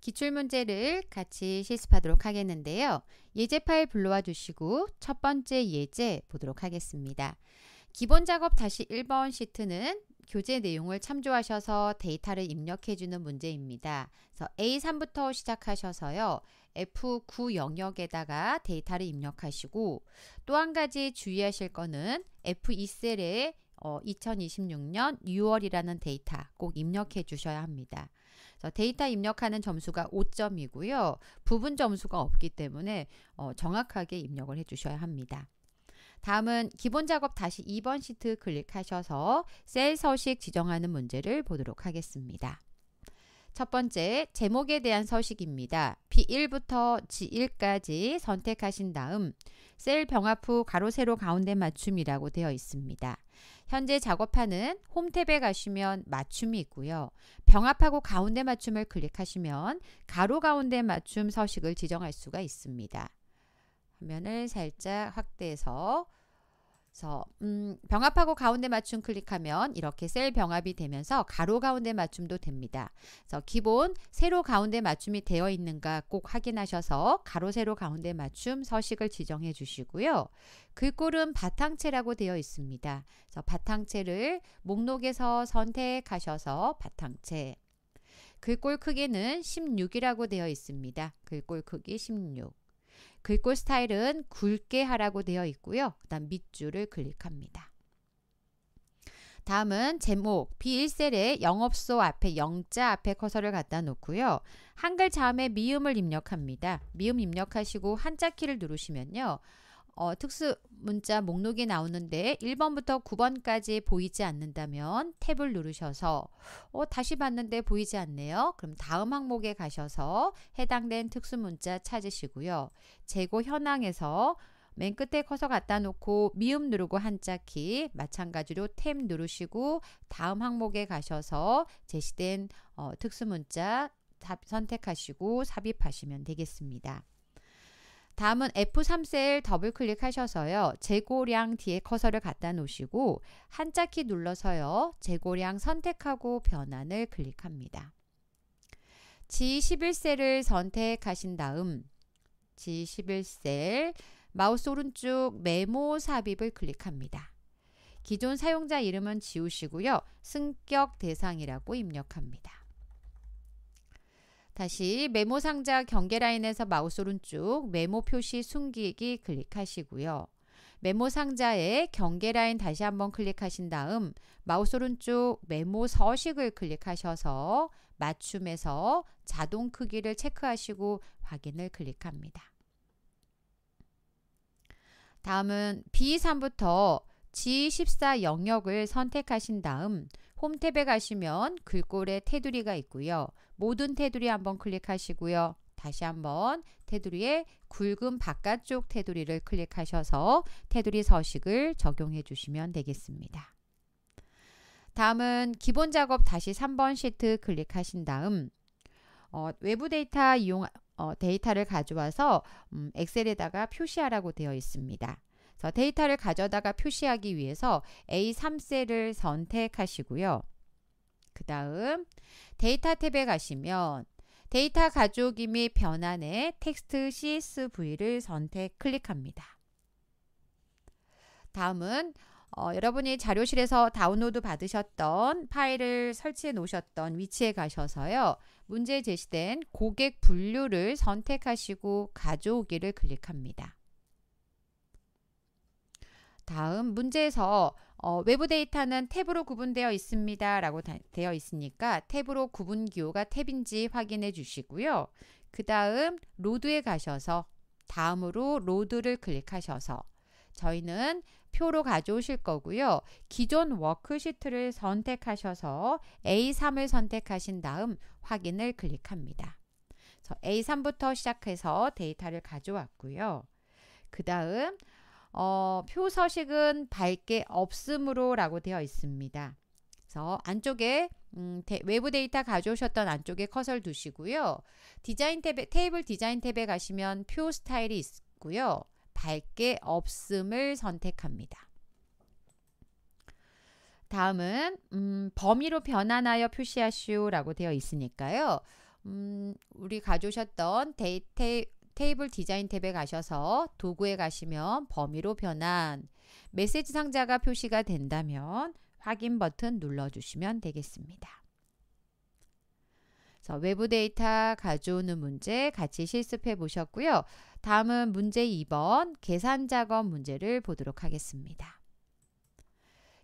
기출문제를 같이 실습하도록 하겠는데요. 예제 파일 불러와 주시고 첫 번째 예제 보도록 하겠습니다. 기본 작업 다시 1번 시트는 교재 내용을 참조하셔서 데이터를 입력해주는 문제입니다. 그래서 A3부터 시작하셔서요. F9 영역에다가 데이터를 입력하시고 또 한 가지 주의하실 거는 F2 셀에 어, 2026년 6월이라는 데이터 꼭 입력해 주셔야 합니다. 자, 데이터 입력하는 점수가 5점이고요. 부분 점수가 없기 때문에 어, 정확하게 입력을 해주셔야 합니다. 다음은 기본 작업 다시 2번 시트 클릭하셔서 셀 서식 지정하는 문제를 보도록 하겠습니다. 첫 번째, 제목에 대한 서식입니다. B1부터 G1까지 선택하신 다음 셀 병합 후 가로 세로 가운데 맞춤이라고 되어 있습니다. 현재 작업하는 홈탭에 가시면 맞춤이 있고요. 병합하고 가운데 맞춤을 클릭하시면 가로 가운데 맞춤 서식을 지정할 수가 있습니다. 화면을 살짝 확대해서 그래서 음, 병합하고 가운데 맞춤 클릭하면 이렇게 셀 병합이 되면서 가로 가운데 맞춤도 됩니다. 그래서 기본 세로 가운데 맞춤이 되어 있는가 꼭 확인하셔서 가로 세로 가운데 맞춤 서식을 지정해 주시고요. 글꼴은 바탕체라고 되어 있습니다. 그래서 바탕체를 목록에서 선택하셔서 바탕체 글꼴 크기는 16이라고 되어 있습니다. 글꼴 크기 16 글꼴 스타일은 굵게 하라고 되어 있고요. 그 다음 밑줄을 클릭합니다. 다음은 제목 B1셀에 영업소 앞에 영자 앞에 커서를 갖다 놓고요. 한글 자음에 미음을 입력합니다. 미음 입력하시고 한자 키를 누르시면요. 어, 특수 문자 목록이 나오는데 1번부터 9번까지 보이지 않는다면 탭을 누르셔서 어, 다시 봤는데 보이지 않네요. 그럼 다음 항목에 가셔서 해당된 특수 문자 찾으시고요. 재고 현황에서 맨 끝에 커서 갖다 놓고 미음 누르고 한자 키 마찬가지로 탭 누르시고 다음 항목에 가셔서 제시된 어, 특수 문자 선택하시고 삽입하시면 되겠습니다. 다음은 F3셀 더블 클릭하셔서요. 재고량 뒤에 커서를 갖다 놓으시고 한자키 눌러서요. 재고량 선택하고 변환을 클릭합니다. G11셀을 선택하신 다음 G11셀 마우스 오른쪽 메모 삽입을 클릭합니다. 기존 사용자 이름은 지우시고요. 승격 대상이라고 입력합니다. 다시 메모 상자 경계 라인에서 마우스 오른쪽 메모 표시 숨기기 클릭하시고요. 메모 상자에 경계 라인 다시 한번 클릭하신 다음 마우스 오른쪽 메모 서식을 클릭하셔서 맞춤에서 자동 크기를 체크하시고 확인을 클릭합니다. 다음은 B3부터 G14 영역을 선택하신 다음 홈탭에 가시면 글꼴에 테두리가 있고요. 모든 테두리 한번 클릭하시고요. 다시 한번 테두리에 굵은 바깥쪽 테두리를 클릭하셔서 테두리 서식을 적용해 주시면 되겠습니다. 다음은 기본 작업 다시 3번 시트 클릭하신 다음 어, 외부 데이터 이용 어, 데이터를 가져와서 음, 엑셀에다가 표시하라고 되어 있습니다. 그래서 데이터를 가져다가 표시하기 위해서 A3셀을 선택하시고요. 그 다음 데이터 탭에 가시면 데이터 가져오기 및 변환에 텍스트 CSV를 선택 클릭합니다. 다음은 어, 여러분이 자료실에서 다운로드 받으셨던 파일을 설치해 놓으셨던 위치에 가셔서요. 문제 제시된 고객 분류를 선택하시고 가져오기를 클릭합니다. 다음 문제에서 어, 외부 데이터는 탭으로 구분되어 있습니다. 라고 다, 되어 있으니까 탭으로 구분 기호가 탭인지 확인해 주시고요. 그 다음 로드에 가셔서 다음으로 로드를 클릭하셔서 저희는 표로 가져오실 거고요. 기존 워크시트를 선택하셔서 A3을 선택하신 다음 확인을 클릭합니다. A3부터 시작해서 데이터를 가져왔고요. 그 다음 어, 표 서식은 밝게 없음으로라고 되어 있습니다. 그래서 안쪽에 음, 데, 외부 데이터 가져오셨던 안쪽에 커서를 두시고요. 디자인 탭에 테이블 디자인 탭에 가시면 표 스타일이 있고요. 밝게 없음을 선택합니다. 다음은 음, 범위로 변환하여 표시하시오라고 되어 있으니까요. 음, 우리 가져오셨던 데이터 테이블 디자인 탭에 가셔서 도구에 가시면 범위로 변환, 메시지 상자가 표시가 된다면 확인 버튼 눌러주시면 되겠습니다. 외부 데이터 가져오는 문제 같이 실습해 보셨고요. 다음은 문제 2번 계산 작업 문제를 보도록 하겠습니다.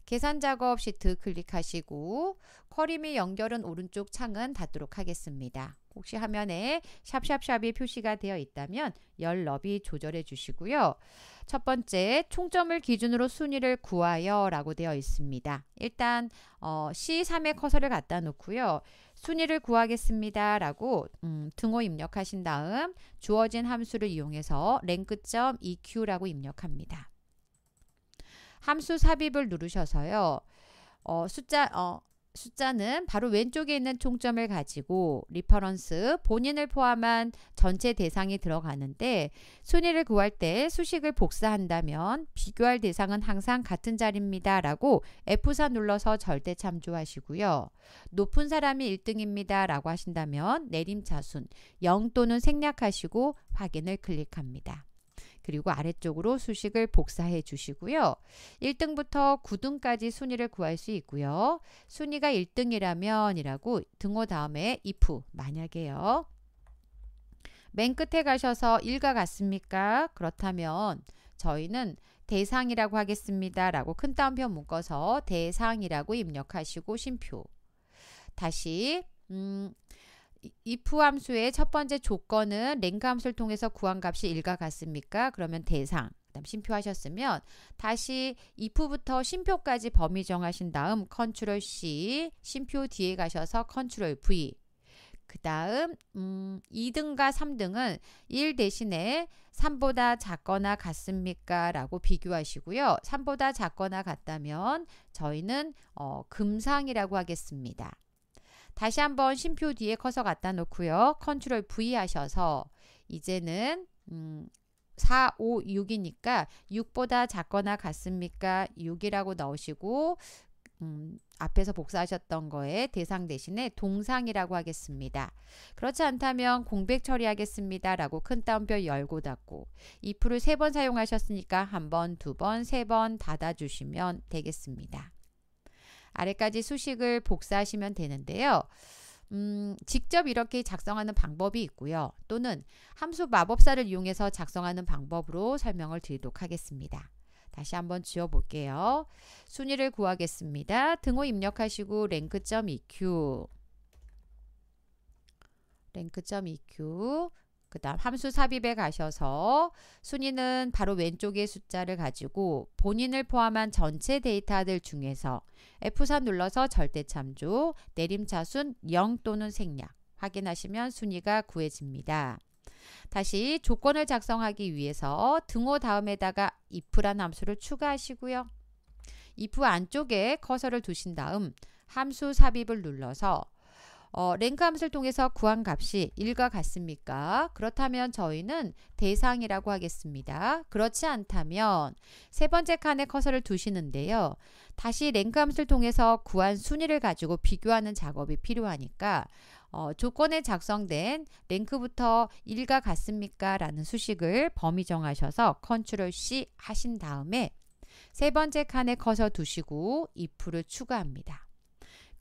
계산 작업 시트 클릭하시고 쿼리 및 연결은 오른쪽 창은 닫도록 하겠습니다. 혹시 화면에 샵샵샵이 표시가 되어 있다면 열 너비 조절해 주시고요. 첫 번째, 총점을 기준으로 순위를 구하여 라고 되어 있습니다. 일단 어, C3에 커서를 갖다 놓고요. 순위를 구하겠습니다 라고 음, 등호 입력하신 다음 주어진 함수를 이용해서 랭크 EQ라고 입력합니다. 함수 삽입을 누르셔서요. 어, 숫자 어, 숫자는 바로 왼쪽에 있는 총점을 가지고 리퍼런스 본인을 포함한 전체 대상이 들어가는데 순위를 구할 때 수식을 복사한다면 비교할 대상은 항상 같은 자리입니다. 라고 F4 눌러서 절대 참조하시고요. 높은 사람이 1등입니다. 라고 하신다면 내림차순 0 또는 생략하시고 확인을 클릭합니다. 그리고 아래쪽으로 수식을 복사해 주시고요. 1등부터 9등까지 순위를 구할 수 있고요. 순위가 1등이라면 이라고 등호 다음에 if 만약에요. 맨 끝에 가셔서 1과 같습니까? 그렇다면 저희는 대상이라고 하겠습니다. 라고 큰 따옴표 묶어서 대상이라고 입력하시고 심표 다시 음, if 함수의 첫 번째 조건은 랭크 함수를 통해서 구한 값이 일과 같습니까? 그러면 대상 그 다음 심표하셨으면 다시 if부터 심표까지 범위 정하신 다음 컨트롤 C 심표 뒤에 가셔서 컨트롤 V 그 다음 음, 2등과 3등은 1 대신에 3보다 작거나 같습니까? 라고 비교하시고요. 3보다 작거나 같다면 저희는 어, 금상이라고 하겠습니다. 다시 한번 심표 뒤에 커서 갖다 놓고요. 컨트롤 V 하셔서 이제는 음, 4, 5, 6이니까 6보다 작거나 같습니까? 6이라고 넣으시고 음, 앞에서 복사하셨던 거에 대상 대신에 동상이라고 하겠습니다. 그렇지 않다면 공백 처리하겠습니다. 라고 큰 따옴표 열고 닫고 if를 세 번 사용하셨으니까 한 번, 두 번, 세 번 닫아주시면 되겠습니다. 아래까지 수식을 복사하시면 되는데요. 음, 직접 이렇게 작성하는 방법이 있고요. 또는 함수 마법사를 이용해서 작성하는 방법으로 설명을 드리도록 하겠습니다. 다시 한번 지어볼게요. 순위를 구하겠습니다. 등호 입력하시고 랭크.eq 랭크.eq 그 다음 함수 삽입에 가셔서 순위는 바로 왼쪽의 숫자를 가지고 본인을 포함한 전체 데이터들 중에서 F4 눌러서 절대 참조, 내림차순 0 또는 생략 확인하시면 순위가 구해집니다. 다시 조건을 작성하기 위해서 등호 다음에다가 if란 함수를 추가하시고요. if 안쪽에 커서를 두신 다음 함수 삽입을 눌러서 어, 랭크 함수를 통해서 구한 값이 1과 같습니까? 그렇다면 저희는 대상이라고 하겠습니다. 그렇지 않다면 세 번째 칸에 커서를 두시는데요. 다시 랭크 함수를 통해서 구한 순위를 가지고 비교하는 작업이 필요하니까 어, 조건에 작성된 랭크부터 1과 같습니까? 라는 수식을 범위 정하셔서 컨트롤 C 하신 다음에 세 번째 칸에 커서 두시고 if를 추가합니다.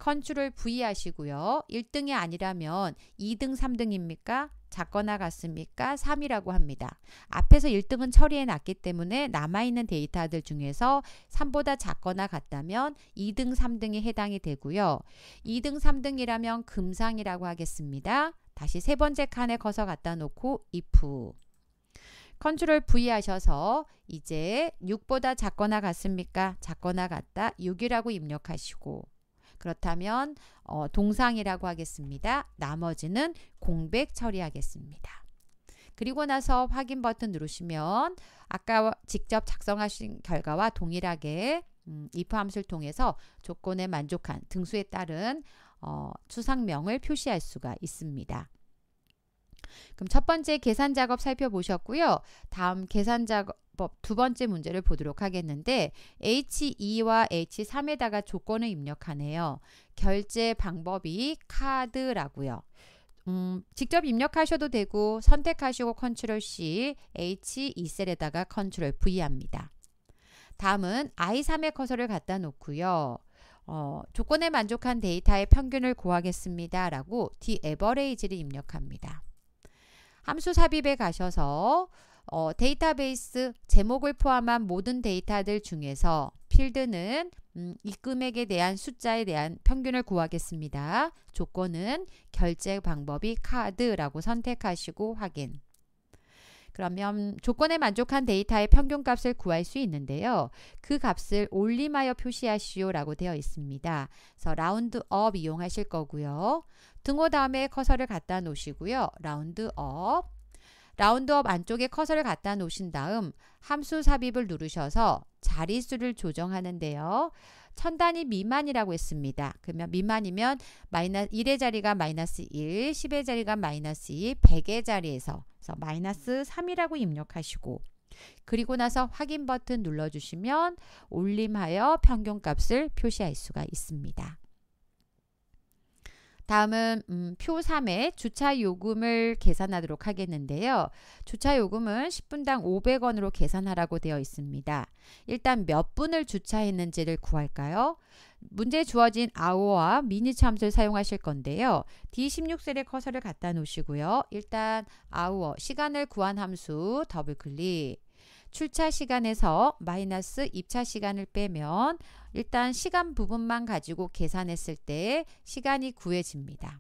컨트롤 V 하시고요. 1등이 아니라면 2등, 3등입니까? 작거나 같습니까? 3이라고 합니다. 앞에서 1등은 처리해 놨기 때문에 남아있는 데이터들 중에서 3보다 작거나 같다면 2등, 3등에 해당이 되고요. 2등, 3등이라면 금상이라고 하겠습니다. 다시 세 번째 칸에 커서 갖다 놓고 if 컨트롤 V 하셔서 이제 6보다 작거나 같습니까? 작거나 같다 6이라고 입력하시고 그렇다면 어, 동상이라고 하겠습니다. 나머지는 공백 처리하겠습니다. 그리고 나서 확인 버튼 누르시면 아까 직접 작성하신 결과와 동일하게 음, if 함수를 통해서 조건에 만족한 등수에 따른 어, 추상명을 표시할 수가 있습니다. 그럼 첫 번째 계산 작업 살펴보셨고요. 다음 계산 작업 두 번째 문제를 보도록 하겠는데 H2와 H3에다가 조건을 입력하네요. 결제 방법이 카드라고요. 음, 직접 입력하셔도 되고 선택하시고 컨트롤 C, H2셀에다가 컨트롤 V 합니다. 다음은 I3의 커서를 갖다 놓고요. 어, 조건에 만족한 데이터의 평균을 구하겠습니다. 라고 D average를 입력합니다. 함수 삽입에 가셔서 어, 데이터베이스 제목을 포함한 모든 데이터들 중에서 필드는 음, 입금액에 대한 숫자에 대한 평균을 구하겠습니다. 조건은 결제 방법이 카드라고 선택하시고 확인. 그러면 조건에 만족한 데이터의 평균값을 구할 수 있는데요. 그 값을 올림하여 표시하시오라고 되어 있습니다. 그래서 라운드업 이용하실 거고요. 등호 다음에 커서를 갖다 놓으시고요. 라운드업 라운드업 안쪽에 커서를 갖다 놓으신 다음 함수 삽입을 누르셔서 자릿수를 조정하는데요. 천 단위 미만이라고 했습니다. 그러면 미만이면 마이너스 1의 자리가 마이너스 1, 10의 자리가 마이너스 2, 100의 자리에서 마이너스 3이라고 입력하시고 그리고 나서 확인 버튼 눌러주시면 올림하여 평균값을 표시할 수가 있습니다. 다음은 음, 표3의 주차 요금을 계산하도록 하겠는데요. 주차 요금은 10분당 500원으로 계산하라고 되어 있습니다. 일단 몇 분을 주차했는지를 구할까요? 문제 에 주어진 아워와 미니 참수를 사용하실 건데요. D16셀에 커서를 갖다 놓으시고요. 일단 아워 시간을 구한 함수 더블 클릭 출차 시간에서 마이너스 입차 시간을 빼면 일단 시간 부분만 가지고 계산했을 때 시간이 구해집니다.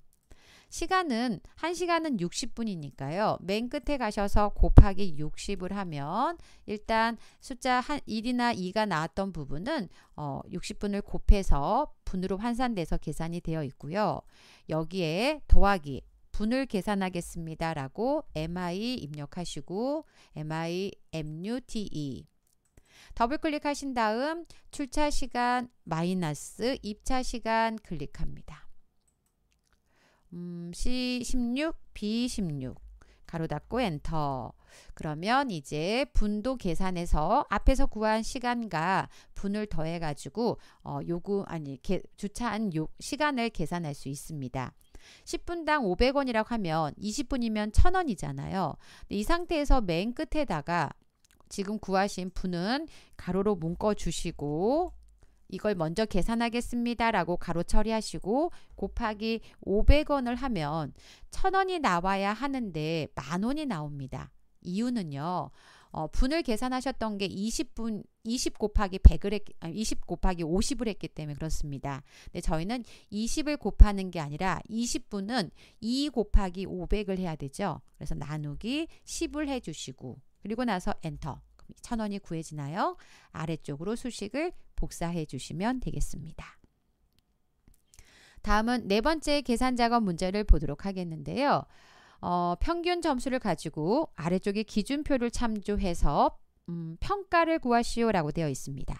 시간은 1시간은 60분이니까요. 맨 끝에 가셔서 곱하기 60을 하면 일단 숫자 한 1이나 2가 나왔던 부분은 어 60분을 곱해서 분으로 환산돼서 계산이 되어 있고요. 여기에 더하기 분을 계산하겠습니다. 라고 MI 입력하시고 MI MUTE 더블 클릭하신 다음 출차 시간 마이너스 입차 시간 클릭합니다. 음, C16, B16 가로 닫고 엔터 그러면 이제 분도 계산해서 앞에서 구한 시간과 분을 더해 가지고 어, 요구 아니 개, 주차한 요, 시간을 계산할 수 있습니다. 10분당 500원이라고 하면 20분이면 1000원이잖아요. 이 상태에서 맨 끝에다가 지금 구하신 분은 가로로 묶어 주시고 이걸 먼저 계산하겠습니다. 라고 가로 처리하시고 곱하기 500원을 하면 1000원이 나와야 하는데 만원이 나옵니다. 이유는요. 어, 분을 계산하셨던 게 20분 20 곱하기 100을 했, 아20 곱하기 50을 했기 때문에 그렇습니다. 근데 저희는 20을 곱하는 게 아니라 20분은 2 곱하기 500을 해야 되죠. 그래서 나누기 10을 해주시고 그리고 나서 엔터. 천원이 구해지나요? 아래쪽으로 수식을 복사해 주시면 되겠습니다. 다음은 네 번째 계산 작업 문제를 보도록 하겠는데요. 어, 평균 점수를 가지고 아래쪽에 기준표를 참조해서 음, 평가를 구하시오라고 되어 있습니다.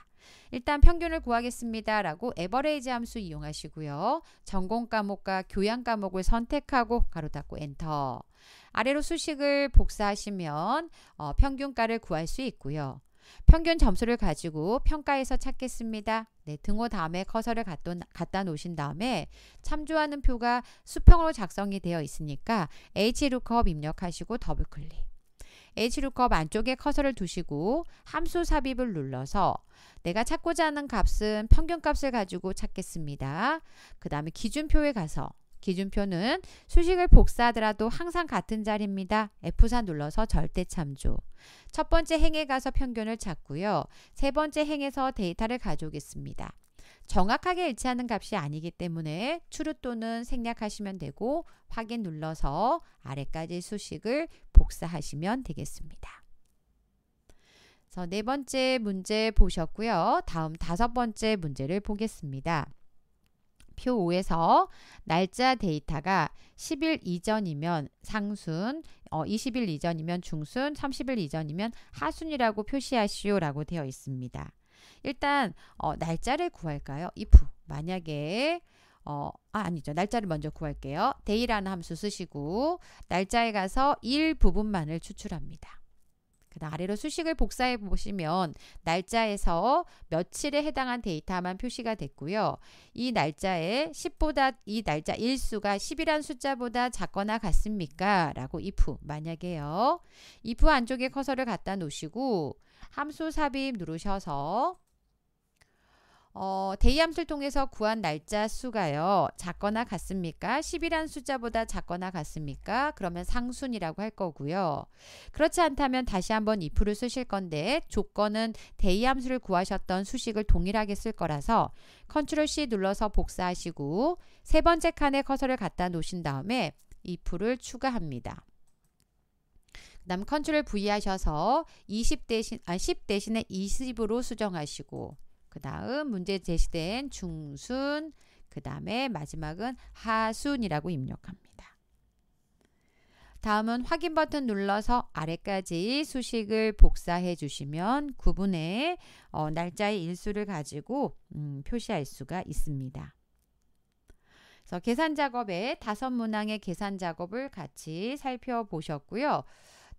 일단 평균을 구하겠습니다라고 에버레이지 함수 이용하시고요. 전공 과목과 교양 과목을 선택하고 가로 닫고 엔터. 아래로 수식을 복사하시면 어, 평균가를 구할 수 있고요. 평균 점수를 가지고 평가에서 찾겠습니다. 네, 등호 다음에 커서를 갖다, 갖다 놓으신 다음에 참조하는 표가 수평으로 작성이 되어 있으니까 hlookup 입력하시고 더블 클릭. hlookup 안쪽에 커서를 두시고 함수 삽입을 눌러서 내가 찾고자 하는 값은 평균값을 가지고 찾겠습니다. 그 다음에 기준표에 가서 기준표는 수식을 복사하더라도 항상 같은 자리입니다. F4 눌러서 절대 참조. 첫 번째 행에 가서 평균을 찾고요. 세 번째 행에서 데이터를 가져오겠습니다. 정확하게 일치하는 값이 아니기 때문에 추루 또는 생략하시면 되고 확인 눌러서 아래까지 수식을 복사하시면 되겠습니다. 네 번째 문제 보셨고요. 다음 다섯 번째 문제를 보겠습니다. 표 5에서 날짜 데이터가 10일 이전이면 상순, 어, 20일 이전이면 중순, 30일 이전이면 하순이라고 표시하시오 라고 되어 있습니다. 일단 어, 날짜를 구할까요? if 만약에 어, 아, 아니죠. 날짜를 먼저 구할게요. day라는 함수 쓰시고 날짜에 가서 일 부분만을 추출합니다. 그다음 아래로 수식을 복사해 보시면 날짜에서 며칠에 해당한 데이터만 표시가 됐고요. 이 날짜에 10보다 이 날짜 일수가 10이란 숫자보다 작거나 같습니까? 라고 if 만약에요. if 안쪽에 커서를 갖다 놓으시고 함수 삽입 누르셔서 어, 대의함수를 통해서 구한 날짜 수가요. 작거나 같습니까? 10이란 숫자보다 작거나 같습니까? 그러면 상순이라고 할 거고요. 그렇지 않다면 다시 한번 if를 쓰실 건데 조건은 대이함수를 구하셨던 수식을 동일하게 쓸 거라서 컨트롤 C 눌러서 복사하시고 세 번째 칸에 커서를 갖다 놓으신 다음에 if를 추가합니다. 그 다음 컨트롤 V 하셔서 20 대신 아10 대신에 20으로 수정하시고 그 다음 문제 제시된 중순, 그 다음에 마지막은 하순이라고 입력합니다. 다음은 확인 버튼 눌러서 아래까지 수식을 복사해 주시면 구분의 어, 날짜의 일수를 가지고 음, 표시할 수가 있습니다. 그래서 계산 작업에 다섯 문항의 계산 작업을 같이 살펴보셨고요.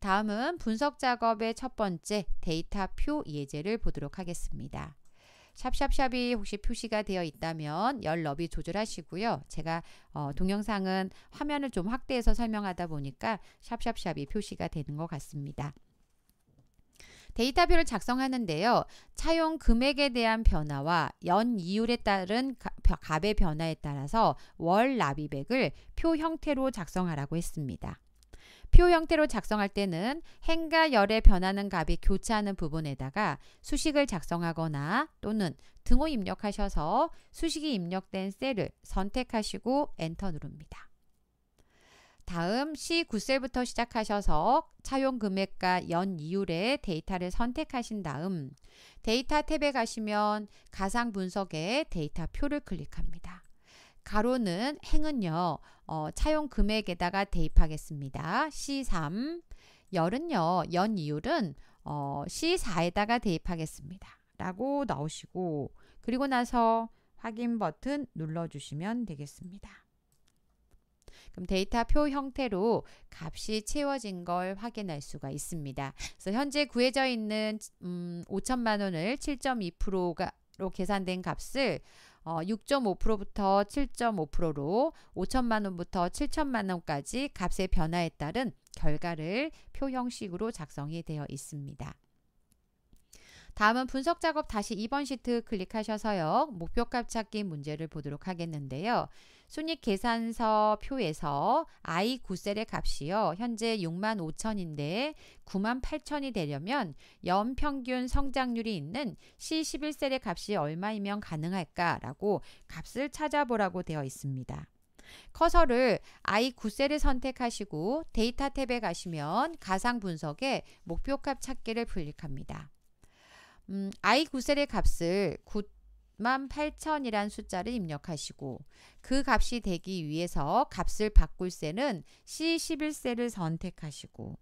다음은 분석 작업의 첫 번째 데이터 표 예제를 보도록 하겠습니다. 샵샵샵이 혹시 표시가 되어 있다면 열 너비 조절하시고요. 제가 어, 동영상은 화면을 좀 확대해서 설명하다 보니까 샵샵샵이 표시가 되는 것 같습니다. 데이터표를 작성하는데요. 차용 금액에 대한 변화와 연 이율에 따른 값의 변화에 따라서 월납비백을표 형태로 작성하라고 했습니다. 표 형태로 작성할 때는 행과 열의 변하는 값이 교차하는 부분에다가 수식을 작성하거나 또는 등호 입력하셔서 수식이 입력된 셀을 선택하시고 엔터 누릅니다. 다음 C9셀부터 시작하셔서 차용 금액과 연 이율의 데이터를 선택하신 다음 데이터 탭에 가시면 가상 분석의 데이터 표를 클릭합니다. 가로는 행은요. 어, 차용 금액에다가 대입하겠습니다. C3 열은요. 연 이율은 어, C4에다가 대입하겠습니다. 라고 넣으시고 그리고 나서 확인 버튼 눌러주시면 되겠습니다. 그럼 데이터표 형태로 값이 채워진 걸 확인할 수가 있습니다. 그래서 현재 구해져 있는 음, 5천만 원을 7.2%로 계산된 값을 어, 6.5%부터 7.5%로 5천만 원부터 7천만 원까지 값의 변화에 따른 결과를 표 형식으로 작성이 되어 있습니다. 다음은 분석 작업 다시 2번 시트 클릭하셔서요. 목표값 찾기 문제를 보도록 하겠는데요. 순익 계산서 표에서 I 9셀의 값이요. 현재 6만 5천인데 9만 8천이 되려면 연평균 성장률이 있는 C11셀의 값이 얼마이면 가능할까라고 값을 찾아보라고 되어 있습니다. 커서를 I9셀을 선택하시고 데이터 탭에 가시면 가상 분석에 목표값 찾기를 클릭합니다. 음, I9셀의 값을 1 8 0 0 0이란 숫자를 입력하시고 그 값이 되기 위해서 값을 바꿀 셀은 C11셀을 선택하시고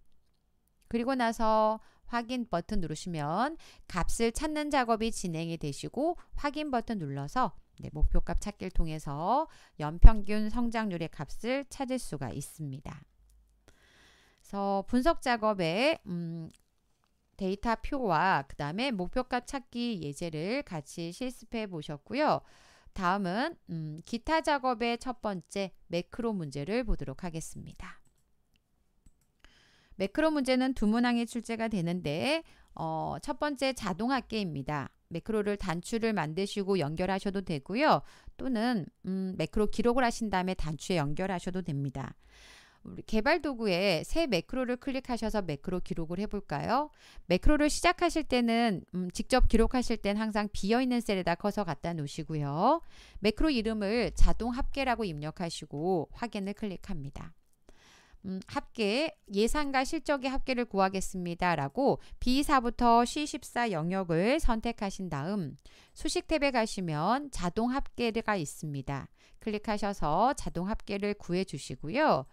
그리고 나서 확인 버튼 누르시면 값을 찾는 작업이 진행이 되시고 확인 버튼 눌러서 네, 목표값 찾기를 통해서 연평균 성장률의 값을 찾을 수가 있습니다. 그래서 분석 작업에 음, 데이터 표와 그 다음에 목표값 찾기 예제를 같이 실습해 보셨고요. 다음은 음, 기타 작업의 첫 번째 매크로 문제를 보도록 하겠습니다. 매크로 문제는 두 문항이 출제가 되는데 어, 첫 번째 자동합계입니다. 매크로를 단추를 만드시고 연결하셔도 되고요. 또는 음, 매크로 기록을 하신 다음에 단추에 연결하셔도 됩니다. 우리 개발 도구에 새 매크로를 클릭하셔서 매크로 기록을 해볼까요? 매크로를 시작하실 때는 음, 직접 기록하실 땐 항상 비어있는 셀에다 커서 갖다 놓으시고요. 매크로 이름을 자동 합계라고 입력하시고 확인을 클릭합니다. 음, 합계 예산과 실적의 합계를 구하겠습니다. 라고 B4부터 C14 영역을 선택하신 다음 수식 탭에 가시면 자동 합계가 있습니다. 클릭하셔서 자동 합계를 구해 주시고요.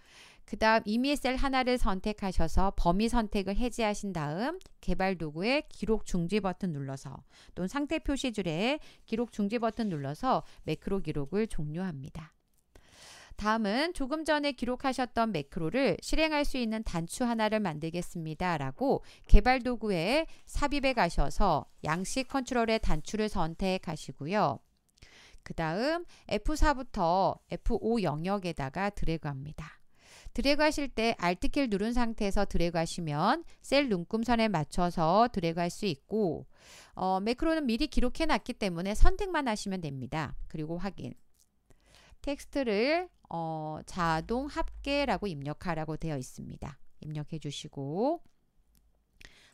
그 다음 이 m s l 하나를 선택하셔서 범위 선택을 해제하신 다음 개발 도구에 기록 중지 버튼 눌러서 또는 상태 표시 줄에 기록 중지 버튼 눌러서 매크로 기록을 종료합니다. 다음은 조금 전에 기록하셨던 매크로를 실행할 수 있는 단추 하나를 만들겠습니다. 라고 개발 도구에 삽입에 가셔서 양식 컨트롤의 단추를 선택하시고요. 그 다음 F4부터 F5 영역에다가 드래그합니다. 드래그 하실 때 Alt키를 누른 상태에서 드래그 하시면 셀 눈금선에 맞춰서 드래그 할 수 있고 어, 매크로는 미리 기록해 놨기 때문에 선택만 하시면 됩니다. 그리고 확인 텍스트를 어, 자동 합계라고 입력하라고 되어 있습니다. 입력해 주시고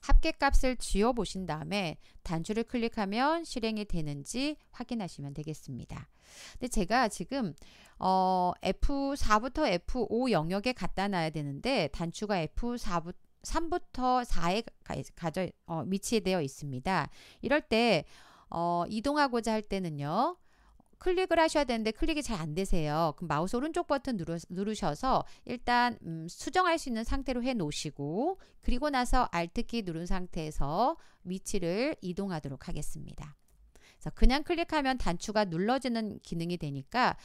합계값을 지어 보신 다음에 단추를 클릭하면 실행이 되는지 확인하시면 되겠습니다. 근데 제가 지금 어, F4부터 F5 영역에 갖다 놔야 되는데 단추가 F4부터 3부터 4에 가져 어, 위치되어 있습니다. 이럴 때 어, 이동하고자 할 때는요. 클릭을 하셔야 되는데 클릭이 잘 안 되세요. 그럼 마우스 오른쪽 버튼 누르, 셔서 일단 음, 수정할 수 있는 상태로 해 놓으시고 그리고 나서 Alt키 누른 상태에서 위치를 이동하도록 하겠습니다. 그래서 그냥 클릭하면 단추가 눌러지는 기능이 되니까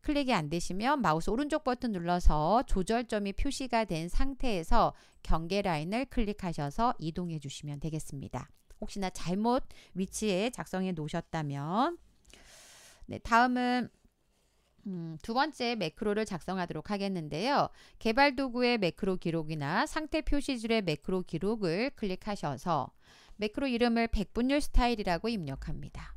클릭이 안 되시면 마우스 오른쪽 버튼 눌러서 조절점이 표시가 된 상태에서 경계 라인을 클릭하셔서 이동해 주시면 되겠습니다. 혹시나 잘못 위치에 작성해 놓으셨다면 네, 다음은 음, 두 번째 매크로를 작성하도록 하겠는데요. 개발 도구의 매크로 기록이나 상태 표시줄의 매크로 기록을 클릭하셔서 매크로 이름을 백분율 스타일이라고 입력합니다.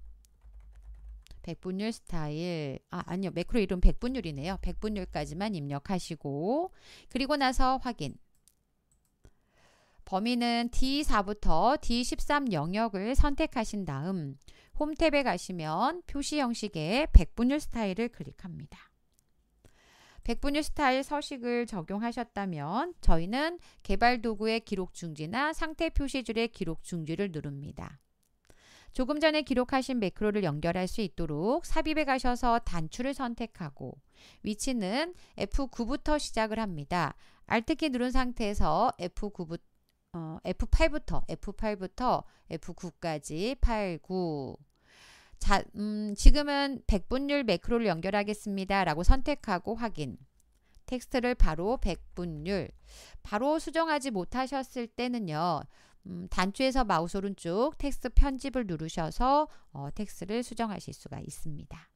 백분율 스타일 아 아니요 매크로 이름 백분율이네요. 백분율까지만 입력하시고 그리고 나서 확인 범위는 D4부터 D13 영역을 선택하신 다음 홈탭에 가시면 표시 형식의 백분율 스타일을 클릭합니다. 백분율 스타일 서식을 적용하셨다면 저희는 개발 도구의 기록 중지나 상태 표시줄의 기록 중지를 누릅니다. 조금 전에 기록하신 매크로를 연결할 수 있도록 삽입에 가셔서 단추를 선택하고 위치는 F9부터 시작을 합니다. Alt키 누른 상태에서 f 9 어, F8부터 F8부터 F9까지 8, 9 자, 음, 지금은 백분율 매크로를 연결하겠습니다. 라고 선택하고 확인. 텍스트를 바로 백분율. 바로 수정하지 못하셨을 때는요. 음, 단추에서 마우스 오른쪽 텍스트 편집을 누르셔서 어, 텍스트를 수정하실 수가 있습니다.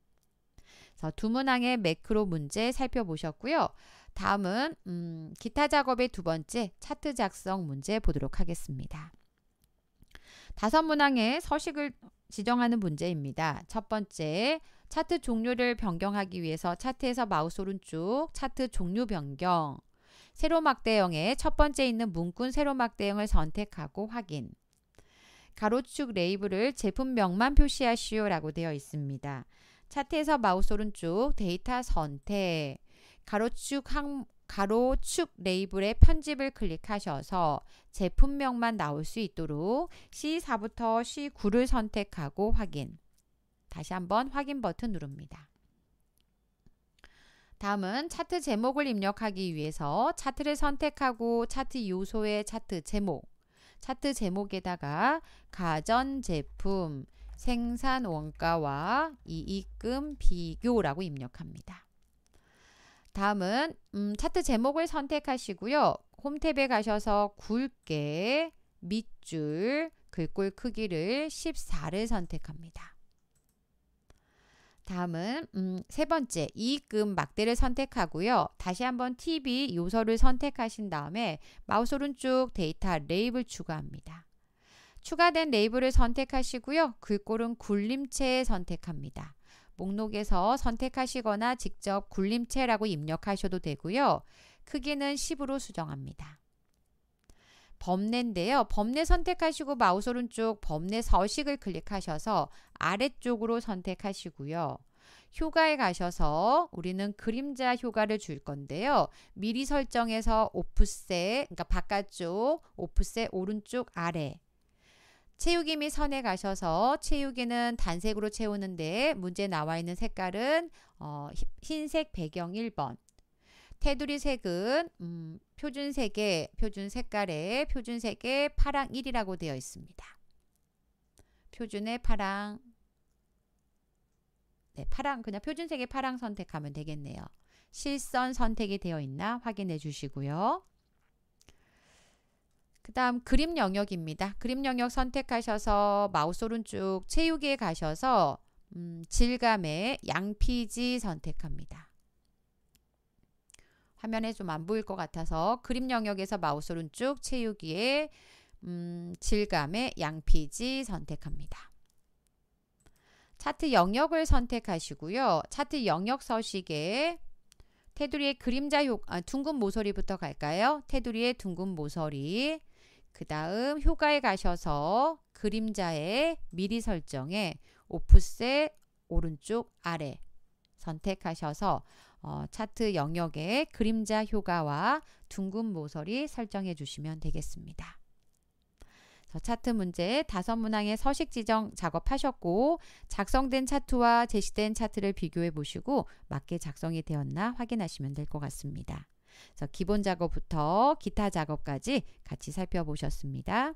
그래서 두 문항의 매크로 문제 살펴보셨고요. 다음은 음, 기타 작업의 두 번째 차트 작성 문제 보도록 하겠습니다. 다섯 문항의 서식을 지정하는 문제입니다. 첫 번째, 차트 종류를 변경하기 위해서 차트에서 마우스 오른쪽 차트 종류 변경 세로막 대형의 첫 번째 있는 문군 세로막 대형을 선택하고 확인 가로축 레이블을 제품명만 표시하시오 라고 되어 있습니다. 차트에서 마우스 오른쪽 데이터 선택 가로축 항, 가로 축 레이블의 편집을 클릭하셔서 제품명만 나올 수 있도록 C4부터 C9를 선택하고 확인. 다시 한번 확인 버튼 누릅니다. 다음은 차트 제목을 입력하기 위해서 차트를 선택하고 차트 요소의 차트 제목, 차트 제목에다가 가전제품, 생산원가와 이익금 비교라고 입력합니다. 다음은 음, 차트 제목을 선택하시고요. 홈탭에 가셔서 굵게 밑줄 글꼴 크기를 14를 선택합니다. 다음은 음, 세 번째 이익금 막대를 선택하고요. 다시 한번 TV 요소를 선택하신 다음에 마우스 오른쪽 데이터 레이블 추가합니다. 추가된 레이블을 선택하시고요. 글꼴은 굴림체 선택합니다. 목록에서 선택하시거나 직접 굴림체라고 입력하셔도 되고요. 크기는 10으로 수정합니다. 범례인데요. 범례 선택하시고 마우스 오른쪽 범례 서식을 클릭하셔서 아래쪽으로 선택하시고요. 효과에 가셔서 우리는 그림자 효과를 줄 건데요. 미리 설정해서 오프셋, 그러니까 바깥쪽, 오프셋 오른쪽 아래 채우기 및 선에 가셔서 채우기는 단색으로 채우는데 문제 나와 있는 색깔은 어, 흰색 배경 1번 테두리 색은 음, 표준 색의 표준 색깔의 표준 색의 파랑 1이라고 되어 있습니다. 표준의 파랑 네, 파랑 그냥 표준색의 파랑 선택하면 되겠네요. 실선 선택이 되어 있나 확인해 주시고요. 그 다음 그림 영역입니다. 그림 영역 선택하셔서 마우스 오른쪽 채우기에 가셔서 음, 질감의 양피지 선택합니다. 화면에 좀 안 보일 것 같아서 그림 영역에서 마우스 오른쪽 채우기에 음, 질감의 양피지 선택합니다. 차트 영역을 선택하시고요. 차트 영역 서식에 테두리의 그림자 효, 아, 둥근 모서리부터 갈까요? 테두리의 둥근 모서리 그 다음 효과에 가셔서 그림자의 미리 설정에 오프셋 오른쪽 아래 선택하셔서 어, 차트 영역에 그림자 효과와 둥근 모서리 설정해 주시면 되겠습니다. 차트 문제 다섯 문항의 서식 지정 작업하셨고 작성된 차트와 제시된 차트를 비교해 보시고 맞게 작성이 되었나 확인하시면 될 것 같습니다. 그래서 기본 작업부터 기타 작업까지 같이 살펴보셨습니다.